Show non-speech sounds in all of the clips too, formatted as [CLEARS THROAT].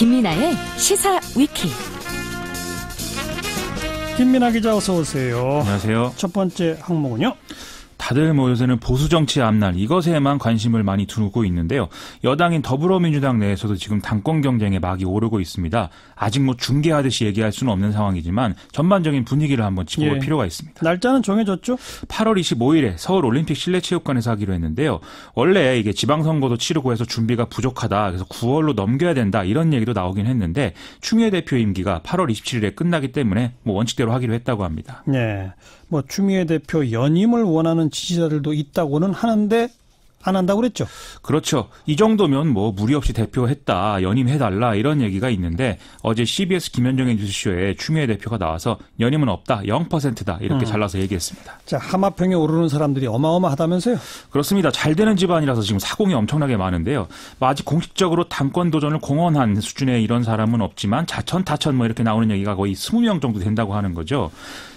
김민아의 시사 위키. 김민아 기자 어서 오세요. 안녕하세요. 첫 번째 항목은요. 다들 뭐 요새는 보수 정치 앞날 이것에만 관심을 많이 두고 있는데요. 여당인 더불어민주당 내에서도 지금 당권 경쟁의 막이 오르고 있습니다. 아직 뭐 중계하듯이 얘기할 수는 없는 상황이지만 전반적인 분위기를 한번 짚어볼 예. 필요가 있습니다. 날짜는 정해졌죠? 8월 25일에 서울 올림픽 실내체육관에서 하기로 했는데요. 원래 이게 지방선거도 치르고 해서 준비가 부족하다. 그래서 9월로 넘겨야 된다. 이런 얘기도 나오긴 했는데 추미애 대표 임기가 8월 27일에 끝나기 때문에 뭐 원칙대로 하기로 했다고 합니다. 네. 예. 뭐 추미애 대표 연임을 원하는 지지자들도 있다고는 하는데 안 한다고 그랬죠. 그렇죠. 이 정도면 뭐 무리 없이 대표했다, 연임해달라 이런 얘기가 있는데 어제 CBS 김현정의 뉴스쇼에 추미애 대표가 나와서 연임은 없다, 0%다 이렇게 음. 잘라서 얘기했습니다. 자 하마평에 오르는 사람들이 어마어마하다면서요? 그렇습니다. 잘 되는 집안이라서 지금 사공이 엄청나게 많은데요. 뭐 아직 공식적으로 당권 도전을 공언한 수준의 이런 사람은 없지만 자천, 타천 뭐 이렇게 나오는 얘기가 거의 20명 정도 된다고 하는 거죠.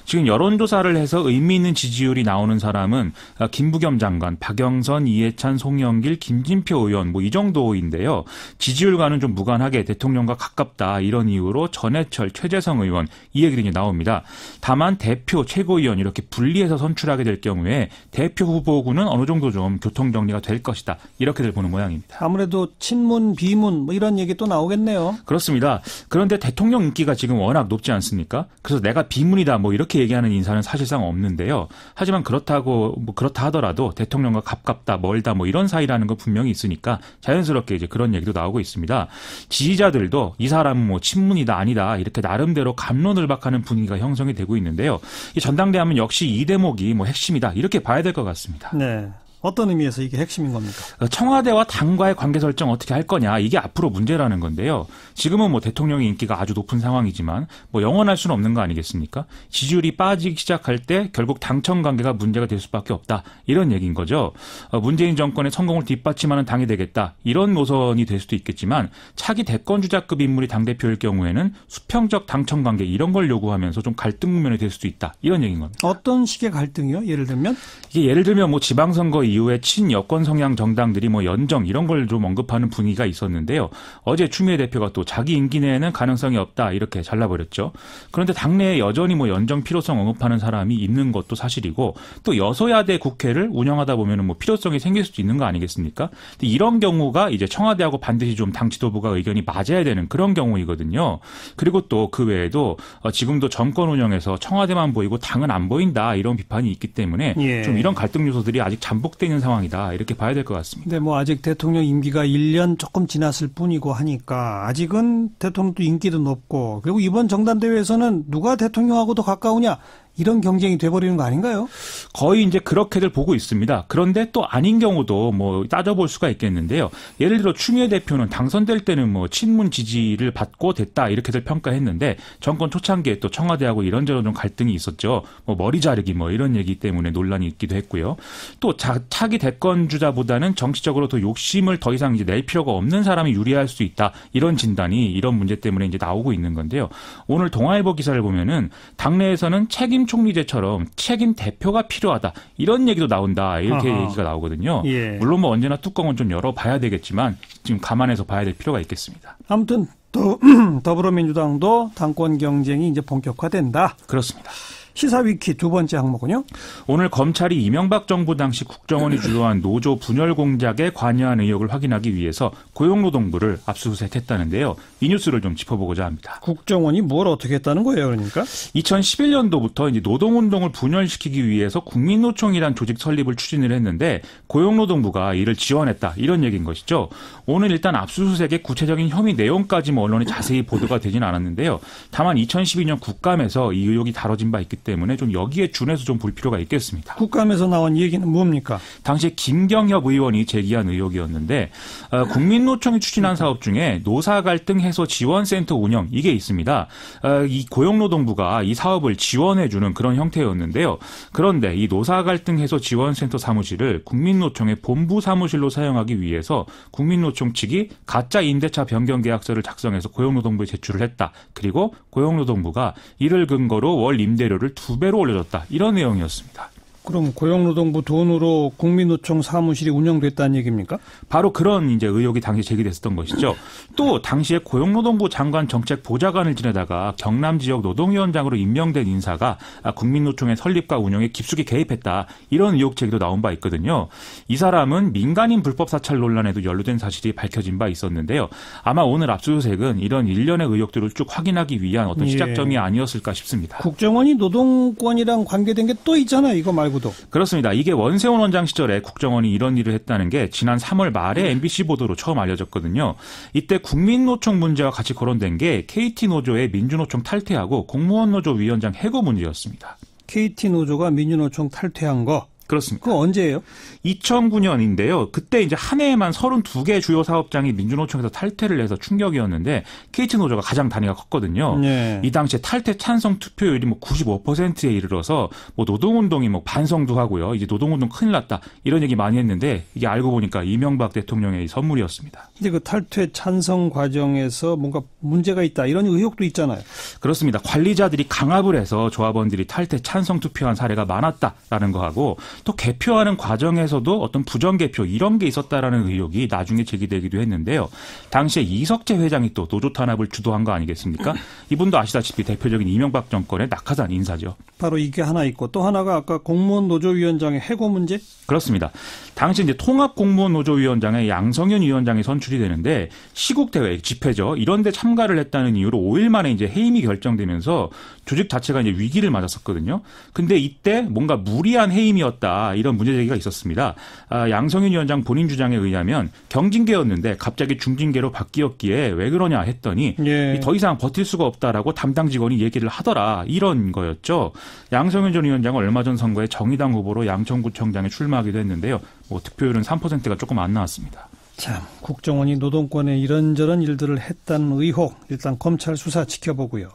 지금 여론조사를 해서 의미 있는 지지율이 나오는 사람은 김부겸 장관, 박영선, 이해 이해찬, 송영길, 김진표 의원 뭐 이 정도인데요. 지지율과는 좀 무관하게 대통령과 가깝다 이런 이유로 전해철, 최재성 의원 이 얘기들이 나옵니다. 다만 대표, 최고위원 이렇게 분리해서 선출하게 될 경우에 대표 후보군은 어느 정도 좀 교통 정리가 될 것이다 이렇게들 보는 모양입니다. 아무래도 친문, 비문 뭐 이런 얘기 또 나오겠네요. 그렇습니다. 그런데 대통령 인기가 지금 워낙 높지 않습니까? 그래서 내가 비문이다 뭐 이렇게 얘기하는 인사는 사실상 없는데요. 하지만 그렇다고 뭐 그렇다 하더라도 대통령과 가깝다 멀 알다 뭐 이런 사이라는 건 분명히 있으니까 자연스럽게 이제 그런 얘기도 나오고 있습니다. 지지자들도 이 사람은 뭐 친문이다 아니다 이렇게 나름대로 감론을박하는 분위기가 형성이 되고 있는데요. 이 전당대회하면 역시 이 대목이 뭐 핵심이다 이렇게 봐야 될 것 같습니다. 네. 어떤 의미에서 이게 핵심인 겁니까? 청와대와 당과의 관계 설정 어떻게 할 거냐 이게 앞으로 문제라는 건데요. 지금은 뭐 대통령의 인기가 아주 높은 상황이지만 뭐 영원할 수는 없는 거 아니겠습니까? 지지율이 빠지기 시작할 때 결국 당청 관계가 문제가 될 수밖에 없다 이런 얘기인 거죠. 어, 문재인 정권의 성공을 뒷받침하는 당이 되겠다 이런 노선이 될 수도 있겠지만 차기 대권 주자급 인물이 당 대표일 경우에는 수평적 당청 관계 이런 걸 요구하면서 좀 갈등 국면이 될 수도 있다 이런 얘기인 겁니다. 어떤 식의 갈등이요? 예를 들면 이게 예를 들면 뭐 지방선거 이후에 친여권 성향 정당들이 뭐 연정 이런 걸 좀 언급하는 분위기가 있었는데요. 어제 추미애 대표가 또 자기 임기 내에는 가능성이 없다 이렇게 잘라버렸죠. 그런데 당내에 여전히 뭐 연정 필요성 언급하는 사람이 있는 것도 사실이고 또 여소야대 국회를 운영하다 보면뭐 필요성이 생길 수도 있는 거 아니겠습니까? 이런 경우가 이제 청와대하고 반드시 좀당 지도부가 의견이 맞아야 되는 그런 경우이거든요. 그리고 또 그 외에도 어, 지금도 정권 운영에서 청와대만 보이고 당은 안 보인다 이런 비판이 있기 때문에 예. 좀 이런 갈등 요소들이 아직 잠복돼 위축돼 있는 상황이다 이렇게 봐야 될 것 같습니다. 네, 뭐 아직 대통령 임기가 1년 조금 지났을 뿐이고 하니까 아직은 대통령도 인기도 높고 그리고 이번 정당 대회에서는 누가 대통령하고 도 가까우냐 이런 경쟁이 돼버리는 거 아닌가요? 거의 이제 그렇게들 보고 있습니다. 그런데 또 아닌 경우도 뭐 따져볼 수가 있겠는데요. 예를 들어 추미애 대표는 당선될 때는 뭐 친문 지지를 받고 됐다 이렇게들 평가했는데 정권 초창기에 또 청와대하고 이런저런 좀 갈등이 있었죠. 뭐 머리 자르기 뭐 이런 얘기 때문에 논란이 있기도 했고요. 또 자, 차기 대권 주자보다는 정치적으로 더 욕심을 더 이상 이제 낼 필요가 없는 사람이 유리할 수 있다 이런 진단이 이런 문제 때문에 이제 나오고 있는 건데요. 오늘 동아일보 기사를 보면은 당내에서는 책임 책임 총리제처럼 책임 대표가 필요하다 이런 얘기도 나온다 이렇게 아하. 얘기가 나오거든요. 예. 물론 뭐 언제나 뚜껑은 좀 열어봐야 되겠지만 지금 감안해서 봐야 될 필요가 있겠습니다. 아무튼 더, [CLEARS THROAT] 더불어민주당도 당권 경쟁이 이제 본격화된다. 그렇습니다. 시사위키 두 번째 항목은요? 오늘 검찰이 이명박 정부 당시 국정원이 주도한 노조 분열 공작에 관여한 의혹을 확인하기 위해서 고용노동부를 압수수색했다는데요. 이 뉴스를 좀 짚어보고자 합니다. 국정원이 뭘 어떻게 했다는 거예요, 그러니까? 2011년도부터 이제 노동운동을 분열시키기 위해서 국민노총이란 조직 설립을 추진을 했는데 고용노동부가 이를 지원했다 이런 얘기인 것이죠. 오늘 일단 압수수색의 구체적인 혐의 내용까지 뭐언론이 자세히 보도가 되진 않았는데요. 다만 2012년 국감에서 이 의혹이 다뤄진 바 있기 때문에 좀 여기에 준해서 좀 볼 필요가 있겠습니다. 국감에서 나온 얘기는 뭡니까? 당시에 김경협 의원이 제기한 의혹이었는데 어, 국민노총이 추진한 사업 중에 노사 갈등 해소 지원센터 운영 이게 있습니다. 어, 이 고용노동부가 이 사업을 지원해주는 그런 형태였는데요. 그런데 이 노사 갈등 해소 지원센터 사무실을 국민노총의 본부 사무실로 사용하기 위해서 국민노총 측이 가짜 임대차 변경 계약서를 작성해서 고용노동부에 제출을 했다. 그리고 고용노동부가 이를 근거로 월 임대료를 두 배로 올려줬다. 이런 내용이었습니다. 그럼 고용노동부 돈으로 국민노총 사무실이 운영됐다는 얘기입니까? 바로 그런 이제 의혹이 당시 제기됐었던 것이죠. 또 당시에 고용노동부 장관 정책 보좌관을 지내다가 경남 지역 노동위원장으로 임명된 인사가 아, 국민노총의 설립과 운영에 깊숙이 개입했다 이런 의혹 제기도 나온 바 있거든요. 이 사람은 민간인 불법 사찰 논란에도 연루된 사실이 밝혀진 바 있었는데요. 아마 오늘 압수수색은 이런 일련의 의혹들을 쭉 확인하기 위한 어떤 예. 시작점이 아니었을까 싶습니다. 예. 국정원이 노동권이랑 관계된 게 또 있잖아요. 이거 말고. 구독. 그렇습니다. 이게 원세훈 원장 시절에 국정원이 이런 일을 했다는 게 지난 3월 말에 MBC 음. 보도로 처음 알려졌거든요. 이때 국민노총 문제와 같이 거론된 게 KT 노조의 민주노총 탈퇴하고 공무원 노조 위원장 해고 문제였습니다. KT 노조가 민주노총 탈퇴한 거 그렇습니다. 그 언제예요? 2009년인데요. 그때 이제 한 해에만 32개 주요 사업장이 민주노총에서 탈퇴를 해서 충격이었는데 KT 노조가 가장 단위가 컸거든요. 네. 이 당시에 탈퇴 찬성 투표율이 뭐 95%에 이르러서 뭐 노동운동이 뭐 반성도 하고요. 이제 노동운동 큰일 났다 이런 얘기 많이 했는데 이게 알고 보니까 이명박 대통령의 선물이었습니다. 근데 그 탈퇴 찬성 과정에서 뭔가 문제가 있다 이런 의혹도 있잖아요. 그렇습니다. 관리자들이 강압을 해서 조합원들이 탈퇴 찬성 투표한 사례가 많았다라는 거하고. 또 개표하는 과정에서도 어떤 부정 개표 이런 게 있었다라는 의혹이 나중에 제기되기도 했는데요. 당시에 이석재 회장이 또 노조 탄압을 주도한 거 아니겠습니까? [CLEARS THROAT] 이분도 아시다시피 대표적인 이명박 정권의 낙하산 인사죠. 바로 이게 하나 있고 또 하나가 아까 공무원 노조위원장의 해고 문제? 그렇습니다. 당시 이제 통합 공무원 노조위원장의 양성현 위원장이 선출이 되는데 시국 대회 집회죠. 이런 데 참가를 했다는 이유로 5일 만에 이제 해임이 결정되면서 조직 자체가 이제 위기를 맞았었거든요. 근데 이때 뭔가 무리한 해임이었다 없다 이런 문제 제기가 있었습니다. 아, 양성윤 위원장 본인 주장에 의하면 경징계였는데 갑자기 중징계로 바뀌었기에 왜 그러냐 했더니 예. 더 이상 버틸 수가 없다라고 담당 직원이 얘기를 하더라 이런 거였죠. 양성윤 전 위원장은 얼마 전 선거에 정의당 후보로 양천구청장에 출마하기도 했는데요. 뭐 득표율은 3%가 조금 안 나왔습니다. 참 국정원이 노동권에 이런저런 일들을 했다는 의혹 일단 검찰 수사 지켜보고요.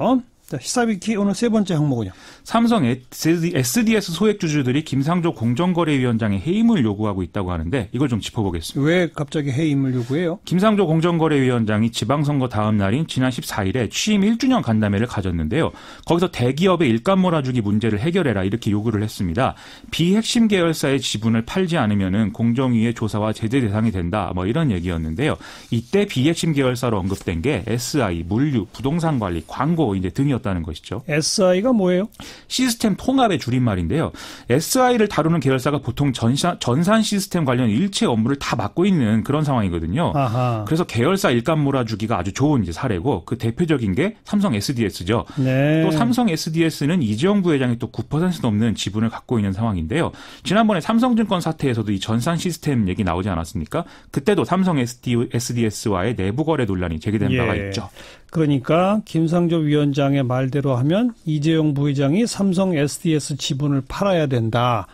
자, 히사비키 오늘 세 번째 항목은요. 삼성 SDS 소액 주주들이 김상조 공정거래위원장의 해임을 요구하고 있다고 하는데 이걸 좀 짚어보겠습니다. 왜 갑자기 해임을 요구해요? 김상조 공정거래위원장이 지방선거 다음 날인 지난 14일에 취임 1주년 간담회를 가졌는데요. 거기서 대기업의 일감 몰아주기 문제를 해결해라 이렇게 요구를 했습니다. 비핵심 계열사의 지분을 팔지 않으면 공정위의 조사와 제재 대상이 된다 뭐 이런 얘기였는데요. 이때 비핵심 계열사로 언급된 게 SI, 물류, 부동산관리, 광고 이제 등이었습니다. 수준이었다는 것이죠. SI가 뭐예요? 시스템 통합의 줄임말인데요. SI를 다루는 계열사가 보통 전사, 전산 시스템 관련 일체 업무를 다 맡고 있는 그런 상황이거든요. 아하. 그래서 계열사 일감 몰아주기가 아주 좋은 이제 사례고 그 대표적인 게 삼성 SDS죠. 네. 또 삼성 SDS는 이재용 부회장이 또 9% 넘는 지분을 갖고 있는 상황인데요. 지난번에 삼성증권 사태에서도 이 전산 시스템 얘기 나오지 않았습니까? 그때도 삼성 SDS와의 내부 거래 논란이 제기된 예. 바가 있죠. 그러니까 김상조 위원장의 말대로 하면 이재용 부회장이 삼성 SDS 지분을 팔아야 된다.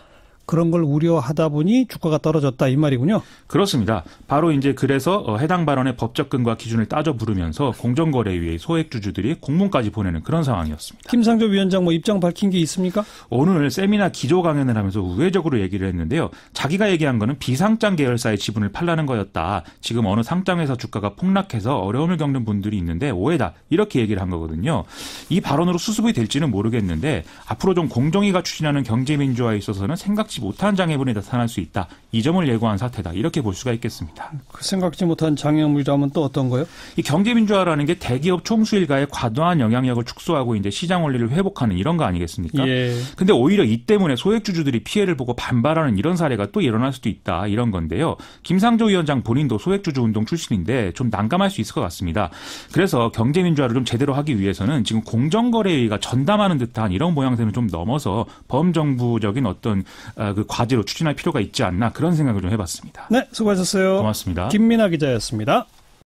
그런 걸 우려하다 보니 주가가 떨어졌다 이 말이군요. 그렇습니다. 바로 이제 그래서 어, 해당 발언의 법적 근거와 기준을 따져 부르면서 공정거래위의 소액 주주들이 공문까지 보내는 그런 상황이었습니다. 김상조 위원장 뭐 입장 밝힌 게 있습니까? 오늘 세미나 기조 강연을 하면서 우회적으로 얘기를 했는데요. 자기가 얘기한 거는 비상장 계열사의 지분을 팔라는 거였다. 지금 어느 상장에서 주가가 폭락해서 어려움을 겪는 분들이 있는데 오해다. 이렇게 얘기를 한 거거든요. 이 발언으로 수습이 될지는 모르겠는데 앞으로 좀 공정위가 추진하는 경제민주화에 있어서는 생각 생각지 못한 장애물이 나타날 수 있다. 이 점을 예고한 사태다. 이렇게 볼 수가 있겠습니다. 그 생각지 못한 장애물이라면 또 어떤 거요? 예이 경제민주화라는 게 대기업 총수 일가의 과도한 영향력을 축소하고 이제 시장 원리를 회복하는 이런 거 아니겠습니까? 예. 근데 오히려 이 때문에 소액주주들이 피해를 보고 반발하는 이런 사례가 또 일어날 수도 있다. 이런 건데요. 김상조 위원장 본인도 소액주주 운동 출신인데 좀 난감할 수 있을 것 같습니다. 그래서 경제민주화를 좀 제대로 하기 위해서는 지금 공정거래위가 전담하는 듯한 이런 모양새는 좀 넘어서 범정부적인 어떤 어, 아, 그 과제로 추진할 필요가 있지 않나 그런 생각을 좀 해봤습니다. 네, 수고하셨어요. 고맙습니다. 김민아 기자였습니다.